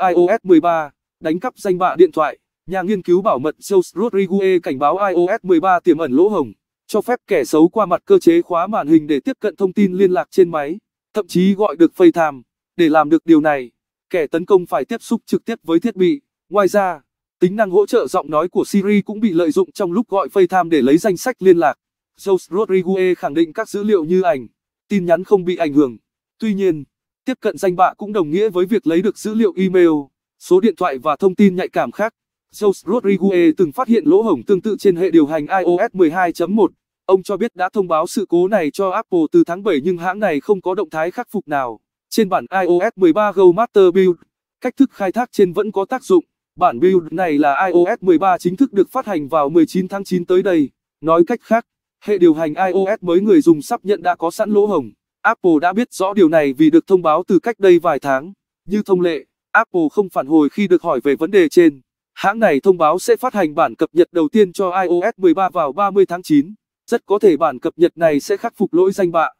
iOS 13, đánh cắp danh bạ điện thoại. Nhà nghiên cứu bảo mật Jones Rodriguez cảnh báo iOS 13 tiềm ẩn lỗ hồng, cho phép kẻ xấu qua mặt cơ chế khóa màn hình để tiếp cận thông tin liên lạc trên máy, thậm chí gọi được FaceTime. Để làm được điều này, kẻ tấn công phải tiếp xúc trực tiếp với thiết bị. Ngoài ra, tính năng hỗ trợ giọng nói của Siri cũng bị lợi dụng trong lúc gọi FaceTime để lấy danh sách liên lạc. Jones Rodriguez khẳng định các dữ liệu như ảnh, tin nhắn không bị ảnh hưởng. Tuy nhiên, Tiếp cận danh bạ cũng đồng nghĩa với việc lấy được dữ liệu email, số điện thoại và thông tin nhạy cảm khác. Jose Rodriguez từng phát hiện lỗ hổng tương tự trên hệ điều hành iOS 12.1. Ông cho biết đã thông báo sự cố này cho Apple từ tháng 7 nhưng hãng này không có động thái khắc phục nào. Trên bản iOS 13 Go Master Build, cách thức khai thác trên vẫn có tác dụng. Bản build này là iOS 13 chính thức được phát hành vào 19 tháng 9 tới đây. Nói cách khác, hệ điều hành iOS mới người dùng sắp nhận đã có sẵn lỗ hổng. Apple đã biết rõ điều này vì được thông báo từ cách đây vài tháng. Như thông lệ, Apple không phản hồi khi được hỏi về vấn đề trên. Hãng này thông báo sẽ phát hành bản cập nhật đầu tiên cho iOS 13 vào 30 tháng 9. Rất có thể bản cập nhật này sẽ khắc phục lỗi danh bạ.